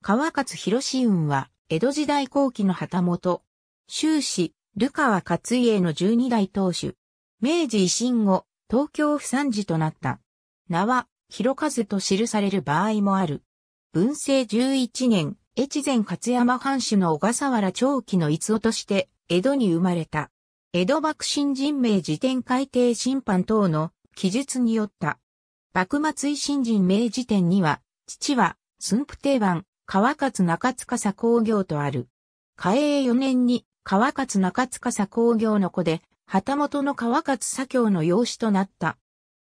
川勝博雲は、江戸時代後期の旗本、終始、流川勝家の十二代当主。明治維新後、東京不参事となった。名は、広和と記される場合もある。文政十一年、越前勝山藩主の小笠原長期の逸夫として、江戸に生まれた。江戸幕新人名辞典改定審判等の記述によった。幕末維新人名辞典には、父は、寸府定番、川勝中司工業とある。嘉永4年に川勝中司工業の子で、旗本の川勝左京の養子となった。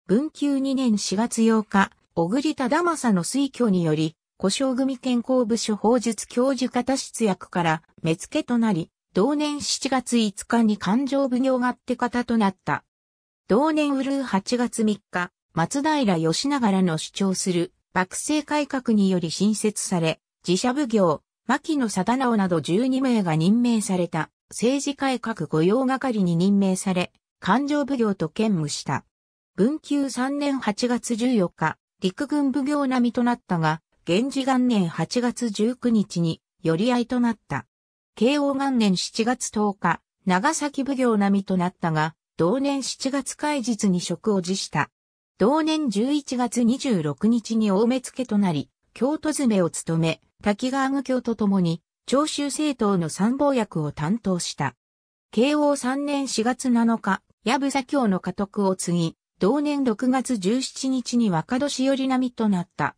文久2年4月8日、小栗忠政の推挙により、古小組健康部所法術教授方出役から目付となり、同年7月5日に勘定奉行が手方となった。同年うるう8月3日、松平義長の主張する幕政改革により新設され、自社奉行、牧野貞直など12名が任命された政治改革御用係に任命され、勘定奉行と兼務した。文久3年8月14日、陸軍奉行並みとなったが、源氏元年8月19日に、寄り合いとなった。慶応元年7月10日、長崎奉行並みとなったが、同年7月開日に職を辞した。同年11月26日に大目付となり、京都詰めを務め、滝川武教と共に、長州政党の参謀役を担当した。慶応3年4月7日、矢部左京の家督を継ぎ、同年6月17日に若年寄り並みとなった。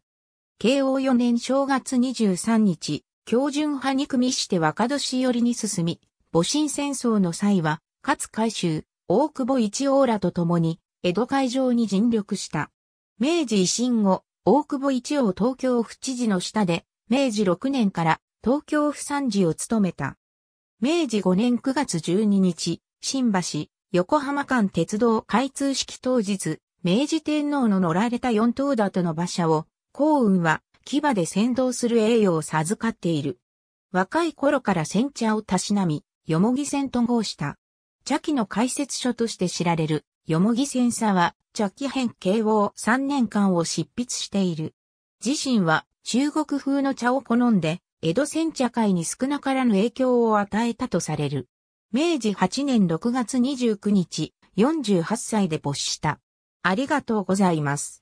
慶応4年正月23日、教順派に組みして若年寄りに進み、戊辰戦争の際は、勝海舟、大久保一王らと共に、江戸会場に尽力した。明治維新後、大久保一応東京府知事の下で、明治6年から東京府参事を務めた。明治5年9月12日、新橋、横浜間鉄道開通式当日、明治天皇の乗られた四頭だとの馬車を、幸運は牙で先導する栄誉を授かっている。若い頃から煎茶をたしなみ、よもぎ戦と号した。茶器の解説書として知られる、よもぎ千佐は、茶器編慶応3年間を執筆している。自身は、中国風の茶を好んで、江戸煎茶会に少なからぬ影響を与えたとされる。明治8年6月29日、48歳で没した。ありがとうございます。